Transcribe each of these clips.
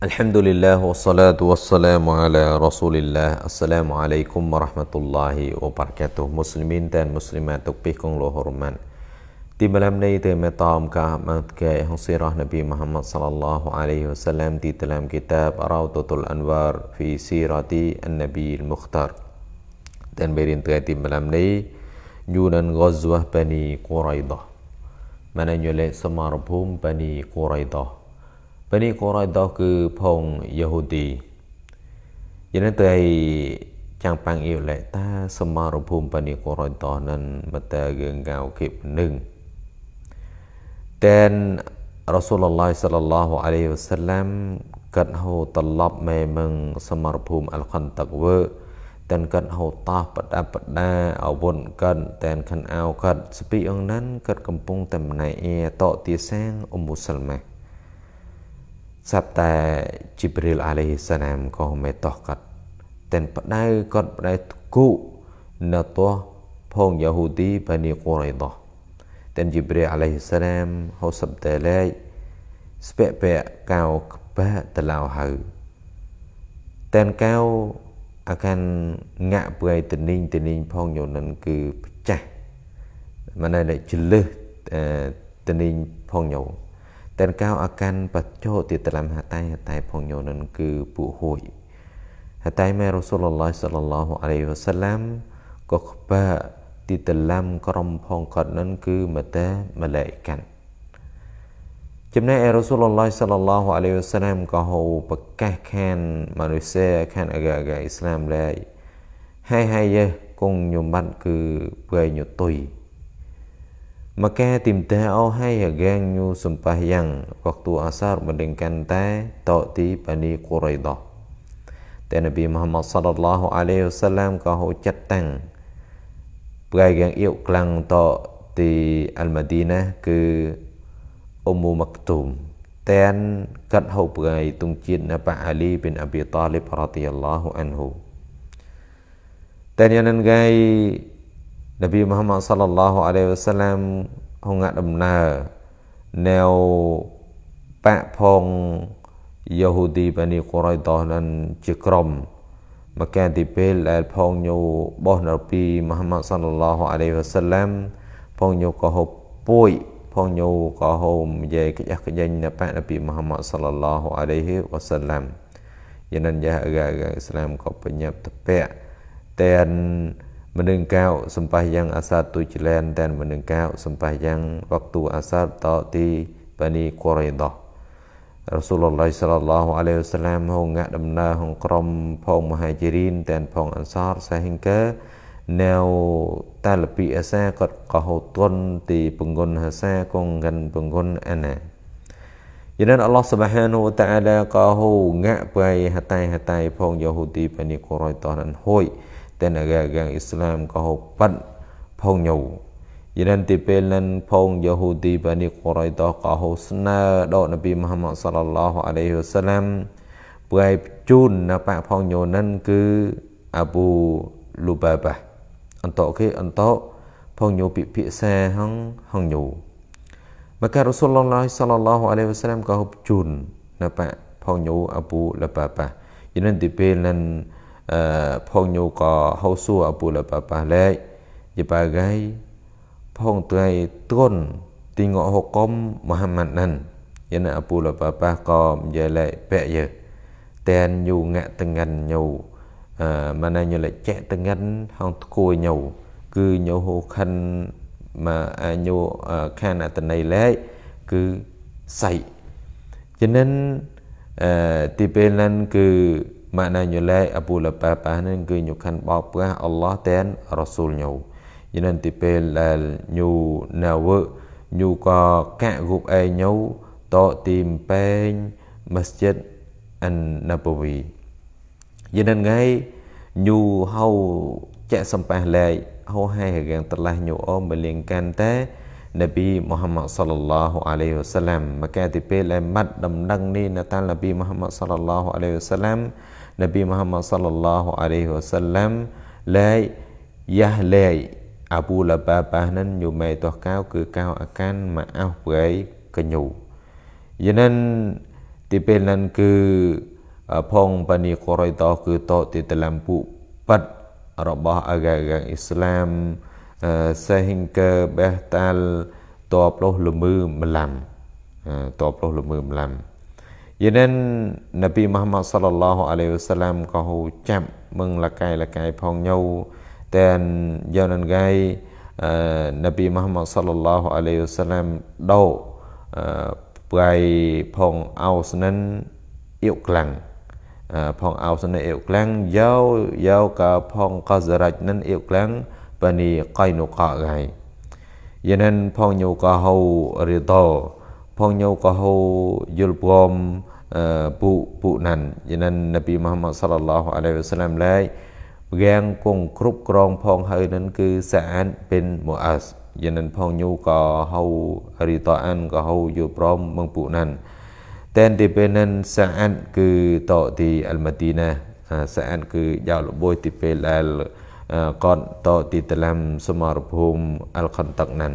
Alhamdulillah wassalatu wassalamu ala rasulillah Assalamualaikum warahmatullahi wabarakatuh Muslimin dan muslimat tukpih kong lo hormat Di malam ni te metam ka ahmad ke Yang sirah Nabi Muhammad sallallahu alaihi wasallam Di dalam kitab Rautatul Anwar Fi sirati al-Nabi al-Mukhtar Dan berin te di malam ni Yunan Ghazwah Bani Quraidah Mana nyulik semarbum Bani Quraidah ពេលនេះកូរ៉ៃដោះគឺផងយេហូទីយ៉ាងនេះទៅចាំងប៉ាំងអ៊ីវលេតា សមារភូមិបនិកូរ៉ៃដោះនឹងបតើយើងកៅគិបនឹងតែនរ៉ាស៊ូលឡោះសល្លឡោះអាឡៃវសឡាំកាត់ហូត្រឡប់មេមឹងសមារភូមិអលខនតកវើតែនកាត់ហូតោះបដាបដាអវុនកិនតែនខនអោកាត់ស្ពីអង្គណានកាត់កំពុងតែម្នៃអេតតទាសាងអ៊ុំមូសលម៉ាសັບតែជីប្រីលអាឡៃសាឡាមក៏មេតោះកាត់តែនផ្ដៅគាត់ផ្ដៅគូនៅទោះផងយ៉ាហូឌីបានីកូរ៉ៃដោះតែនជីប្រីលអាឡៃសាឡាមហូសັບតែលែកស្ពាក់ពាក់កៅក្បាតឡៅហៅតែនកៅអាកាន់ងាក់ព្រៃតនីងតនីងផងយោនឹងគឺម្ចាស់មិនដែលជ្លឹះតនីងផងយោតែនកោអកាន់បច្ចោទិតលំហតៃហតៃផងយោនឹងគឺពួកហួយហតៃមែរ៉ូស៊ូលឡោះសលឡោះអាឡៃវ៉ាសាឡាំក៏ខ្បាទីតលំក្រុមផងគាត់នឹងគឺមតាម៉ាឡៃកាត់ចំណែកអេរ៉ូស៊ូលឡោះសលឡោះអាឡៃវ៉ាសាឡាំក៏ហៅប្រកាសខានមនុស្សខានអកាកាអ៊ីស្លាមឡៃហើយហើយយេគង់ញុំបាត់គឺព្រៃញុទុយ Maka timta'au hayaganyu sembahyang waktu asar mendengkan ta ta'ti Bani Quraidah. Tapi Nabi Muhammad sallallahu alaihi wasallam ka ho chặt tăng. Gai gang yêu clang to ti Al-Madinah ke Ummu Maktum. Tan kat ho gai tung chit na pa Ali bin Abi Talib radhiyallahu anhu. Tan yanan gai នប៊ីមូហាម៉ាត់សល្លឡោះអាឡៃវ៉ាសាឡាមហងដំណើរแนวបកផងយេហូឌីបានីកូរ៉ៃដោះនឹងជាក្រុមមកកែទីពេលដែលផងញូបោះនៅពីមូហាម៉ាត់សល្លឡោះអាឡៃវ៉ាសាឡាមផងញូក៏ហូបពួយផងញូក៏ហូមនិយាយកិច្ចកិច្ចនៅបកនប៊ីមូហាម៉ាត់សល្លឡោះអាឡៃវ៉ាសាឡាមយានិនយ៉ាអ៊ីស្លាមក៏បញ្ញាប់តពៈតែន menengkau sembahyang asar tujuan dan menengkau sembahyang waktu asar tati Bani Quraidah Rasulullah sallallahu alaihi wasallam ហងងាក់ដំណើរហងក្រុមផងមហាជិរិនតែនផងអន្សារសេហិង្កើនៅតាលពីអាសាគាត់កោទុនទីពងុនហាសាកងកិនពងុនអាណាយ៉ាងណាអល់ឡោះសុបហានូតាអាឡាកោហងាក់បៃហតៃហតៃផងយូហូទីបានីកូរ៉ៃតនហួយ tenaga agama Islam kau pat phong nhau Yadan tipel nan phong Yahudi Bani Quraidah kau sna do Nabi Muhammad sallallahu alaihi wasallam ព្រៃជូននៅប៉ផងញោនិនគឺអាប៊ូលូបាបាអន្តោគេអន្តោផងញោពិភាក្សាហងហងញោមកការរសូលឡោះសលឡោះអាឡៃវសឡាមក៏ហូបជូននៅប៉ផងញោអាប៊ូលូបាបាយនិនទីពេលនឹង phong nhu có hậu su ở bù là bà bà lệ dì bà gai phong tươi tuôn tì ngọ hộ công Muhammad nần dân ở bù là bà bà có dì lệ bẹ dì tên nhu ngạ từng ngành nhu mà nè nhu lệ chạy từng ngành hông cua nhu cứ nhu hộ khăn mà nhu khăn ở tình này lệ cứ sậy cho nên ទីពេលហ្នឹងគឺ maknanya la Abu Labab ហ្នឹងគឺញុខាន់បោកព្រះអល់ឡោះតែនរ៉ាស៊ូលញូយិនទីពេលដែលញូណាវើញូក៏កាក់រូបឯងញូតទីមពេងមស្ជីតអានណាបូវីយិនងៃញូហៅចាក់សំប៉ះលែកហោហើយរៀងត្រឡះញូអមលៀងកាន់តែនប៊ីមូហាម៉ាត់សាឡឡោះអាឡៃហ៊ីវសាឡាមមកកែទីពេលឯម៉ាត់ដំណឹងនេះនៅតាមនប៊ីមូហាម៉ាត់សាឡឡោះអាឡៃហ៊ីវសាឡាម Nabi Muhammad sallallahu alaihi wasallam lai yah lai Abu Lababah nan nyu mai toh kau ke kau akan maaf brai kenyu. Yanan tipel nan ke ផងបានីកូរ៉ៃតោគឺតោទីតឡាំពុប៉ាត់របស់អាកាកាអ៊ីស្លាមសេហិងកើបេះតាល់តបលោះលមឺម្លាំតបលោះលមឺម្លាំយេនិននប៊ីមហម៉ាត់សល្លឡោះអាឡៃវសាឡាមក៏ហូចាប់មឹងលកាយលកាយផងញោតែនយ៉ាងនឹងកាយនប៊ីមហម៉ាត់សល្លឡោះអាឡៃវសាឡាមដោព្រៃផងអោសនិនអ៊ីវក្លាំងផងអោសនិនអ៊ីវក្លាំងយោយោក៏ផងកសរ៉ាច់និនអ៊ីវក្លាំងបានីកៃនុកោកាយយេនិនផងញោក៏ហូរីដោផងញោកហោយល់ព្រមពួកពួកนั้นយាននប៊ីមហមសល្លឡោះអាឡៃវសឡាមឡៃយ៉ាងគង់គ្រប់ក្រងផងហើយនឹងគឺសាអានប៊ីនមូអាសយាននផងញូកហៅរីតអានកហៅយល់ព្រមមងពួកนั้นតែនទីពេលនឹងសាអានគឺតទីអលម៉ាឌីណា សាអានគឺយ៉ាងល្បួយទីពេលដែលគាត់តទីតឡាំសមរភូមិអលខនតកนั้น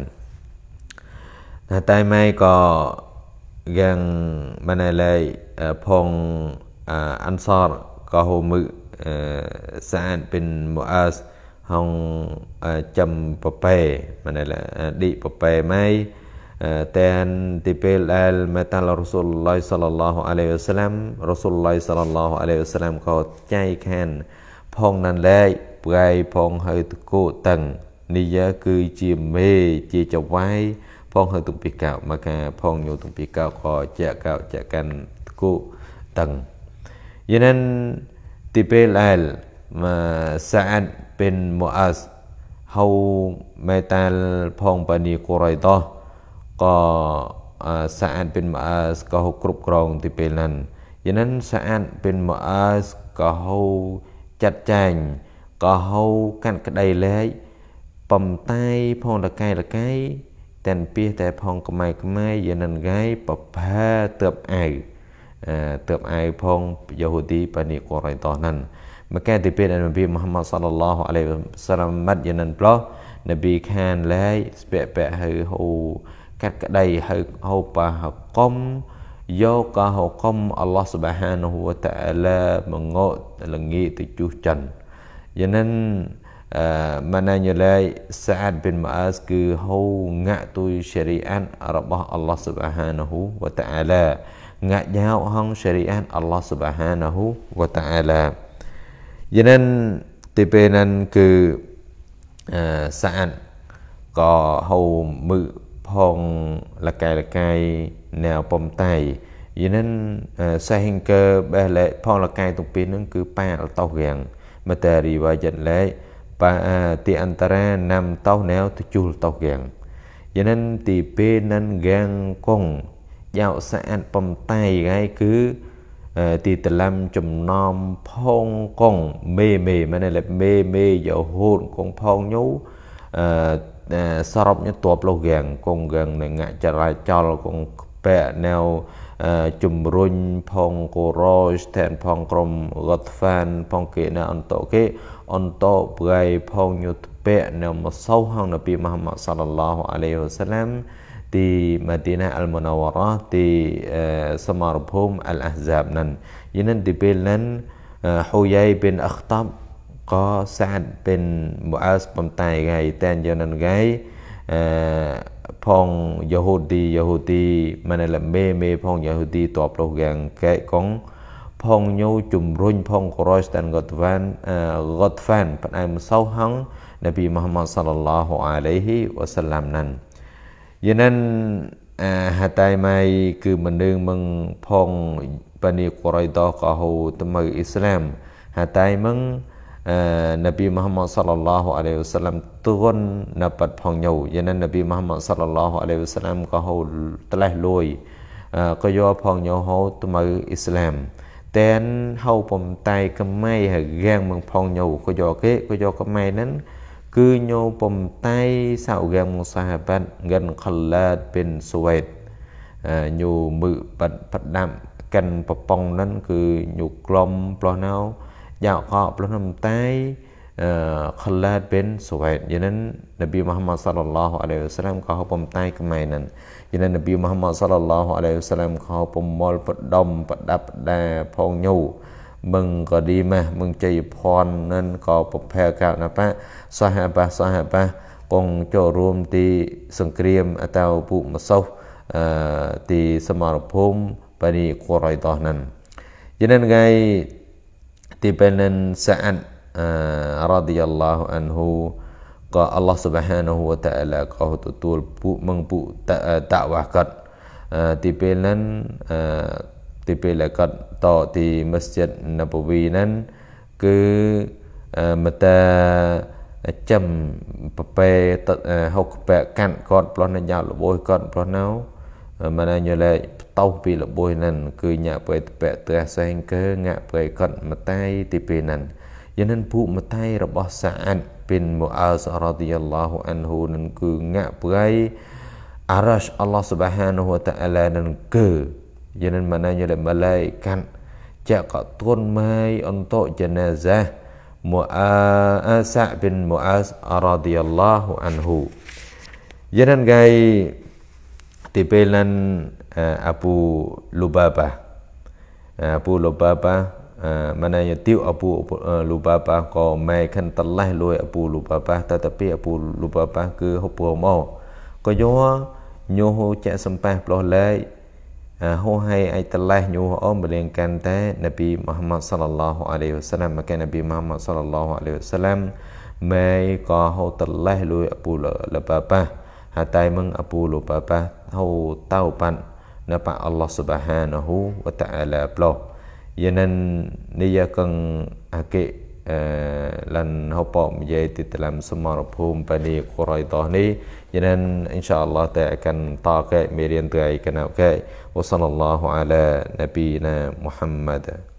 ណាតែម៉ែក៏យ៉ាងម៉ាណែឡេផងអានសរក៏ហូមឺសាអាតប៊ីនមូអាសហងចំប៉ប៉េម៉ាណែឡេឌីប៉ប៉េម៉ៃតែនទីពេលដែលមេតាល់រ៉ូស៊ូលឡៃសាឡឡោះអាឡៃវ៉ាសឡាំរ៉ូស៊ូលឡៃសាឡឡោះអាឡៃវ៉ាសឡាំក៏ចៃខានផងណានលែកប្រៃផងហើយតកូតឹងនេះគឺជាមេជាចវាយផងហើយទំពីកោមកកាផងញូទំពីកោខជាកោជាកាន់គូតឹងយេនឹងទីពេលអែលមកសាអាត់បិនមូអាសហៅមេតាលផងបានីកូរ៉ៃតោះក៏សាអាត់បិនមូអាសក៏គ្រប់គ្រងទីពេលហ្នឹងយេនឹងសាអាត់បិនមូអាសក៏ហៅចាត់ចែងក៏ហៅកាន់ក្តីលែកបំតែផងតកែតកែតែនពីតែផងក្មៃក្មៃយានិនកាយបបាទើបអៅទើបអៅផងយូហូឌីបានីកូរ៉ៃតោះហ្នឹងមកកែទីពេលនប៊ីមូហាម៉ាត់សល្លឡោះអាឡៃវសាឡាមាត់យានិនប្លោះនប៊ីខានឡៃស្ពាក់ពាក់ហៅហូកាត់ក្តីហៅហូបាហកុំយកកហកុំអល់ឡោះសុបហានហូតាអាឡាមងកលងីទៅជួសចិនយានិនម៉ាណាញឡៃសាអាតប៊ីនម៉ាអ៊ាសគឺហូងាក់ទួយសេរីអានរបស់អល់ឡោះស៊ុបហានហ៊ូវតាអាឡាងាក់យ៉ាវហងសេរីអានអល់ឡោះស៊ុបហានហ៊ូវតាអាឡាយ៉ាងนั้นទីពេលนั้นគឺសាអាតក៏ហូមឺផងលកាយលកាយណែពំតៃយ៉ាងนั้นសាហិងកើបេះលែផងលកាយទុពីនឹងគឺប៉ាអល់តោះរៀងមតារីវ៉ាយ៉ាត់ឡៃទីអន្តរាណាំតោណែវទជុលតោហ្គាំងយ៉ាងនឹងទីពេនឹងហ្គាំងកងយ៉ាវស្អាតបំតៃហ្នឹងគឺទីតលំចំណោមផងកងមេមេមែនទេមេមេយោហូនកងផងញូអឺសរុបញទួបលោកហ្គាំងកងហ្គាំងនឹងចរាចលកងខ្ពាក់ណែវជំរុញផងកូរ៉ូស្ថែនផងក្រុមហ្កតហ្វានផងគេណាអន្តោគេអន្តោប្រៃផងយុទ្ធពៈនៅមសោហងនប៊ីមហាម៉ាត់សល្លឡោះអាឡៃហ៊ីវសាឡាមទីម៉ាឌីណាអលមូណាវរ៉ាទីសមរភូមិអលអះហ្សាបនឹង Yanan di Belan Huyai bin Akhtab ក៏សាទเป็นមុអាសបំតៃហ្គៃតែនយនហ្គៃអឺផងយូហូឌីយូហូឌីម៉ានលមេមេផងយូហូឌីតបរោះយ៉ាងកែកងផងញូជំរុញផងកូរ៉ូស្តានហ្កតវ៉ានហ្កតវ៉ានផ្នែកមសោហងនប៊ីមូហាម៉ាត់សាឡឡោះអាឡៃហ៊ីវ៉ាសាឡាមណានយានហតៃម៉ៃគឺមនឹងមឹងផងបានីកូរ៉ៃដោះកោហូទៅមើអ៊ីស្លាមហតៃមឹងនប៊ីមូហាម៉ាត់សាឡឡោះអាឡៃវ៉ាសាឡាមទួនណបតផងញូយាននប៊ីមូហាម៉ាត់សាឡឡោះអាឡៃវ៉ាសាឡាមកោហូតលេះលួយក៏យកផងញូហូទៅមើអ៊ីស្លាមតែនហៅបំតែកម្មៃហើយរាំងមងផងញោក៏យកគេក៏យកកម្មៃហ្នឹងគឺញោបំតែសៅរាំងមងសាហាបាត់ងិនខឡាតបិនស៊ូវេតញោមឺបាត់បាត់ដាំកិនប្រប៉ុងហ្នឹងគឺញោក្លំផ្លោះណៅយ៉ាកកផ្លោះនំតែ Khalad bin Suwaid yanan Nabi Muhammad sallallahu alaihi wasallam ka hopom tai kemainan yanan Nabi Muhammad sallallahu alaihi wasallam ka hopom mol ផ្ដុំប្រដាប់ប្រដាផងញូមឹងក៏ឌីម៉ាស់មឹងជ័យភ័ណ្ឌនឹងក៏ប្រភែកណបៈសហបាសហបាកងចូលរួមទីសង្គ្រាមអតោពុមសោះអឺទីសមរភូមិបនីកូរ៉ៃតោះនឹងយានថ្ងៃទីពេលនឹងសាអាត់រ៉ាឌីយ៉ាឡាហ៊ូអានហ៊ូក៏អល់ឡោះស៊ុបហានហ៊ូវតាអាឡាក៏ទទួលពួកមឹងពួកតាវ៉ាគាត់ទីពេលហ្នឹងទីពេលដែលគាត់តទីមស្ជីតណាបូវីហ្នឹងគឺមតាចំប្រពេហុកបែកាន់គាត់ប្លោះនៅយ៉ាលបុយគាត់ប្លោះនៅមិនញលែកតោពីលបុយហ្នឹងគឺញាក់ពេតពេតះសេងកើងាក់ពេគាត់មតៃទីពេលហ្នឹងយ៉ាងនឹងពួកមតៃរបស់សាអាត់ពីនមូអាសរ៉ាឌីយ៉ាឡោះអានហ៊ូនឹងគឺងាក់ព្រៃអារ៉ាស់អល់ឡោះស៊ុបហានហូតាអាឡានឹងគឺយ៉ាងនឹងម៉ាណាយលម៉ាឡៃកាត់ចាក់កទួនម៉ៃអន្តោចាណាហ្សាមូអាសាពីនមូអាសរ៉ាឌីយ៉ាឡោះអានហ៊ូយ៉ាងនឹងគេទីពេលនឹងអាពូលូបាបាអាពូលូបាបា mana yatiu abu lubabah ko mai kan telah lui abu lubabah tetapi abu lubabah ke hopo mo ko yo nyo ho cha sampah ploh lai ho hai ai telah nyo om beleng kan ta nabi Muhammad sallallahu alaihi wasallam maka nabi Muhammad sallallahu alaihi wasallam mai ko ho telah lui abu lubabah hatai meng abu lubabah ho tau pan napa Allah subhanahu wa ta'ala ploh yen nan ni ya kong ake eh, lan hopo mye ti dalam semar phum pa ni qurai to ni yen nan insyaallah ta akan ta ke merian tu ai kana ke wa sallallahu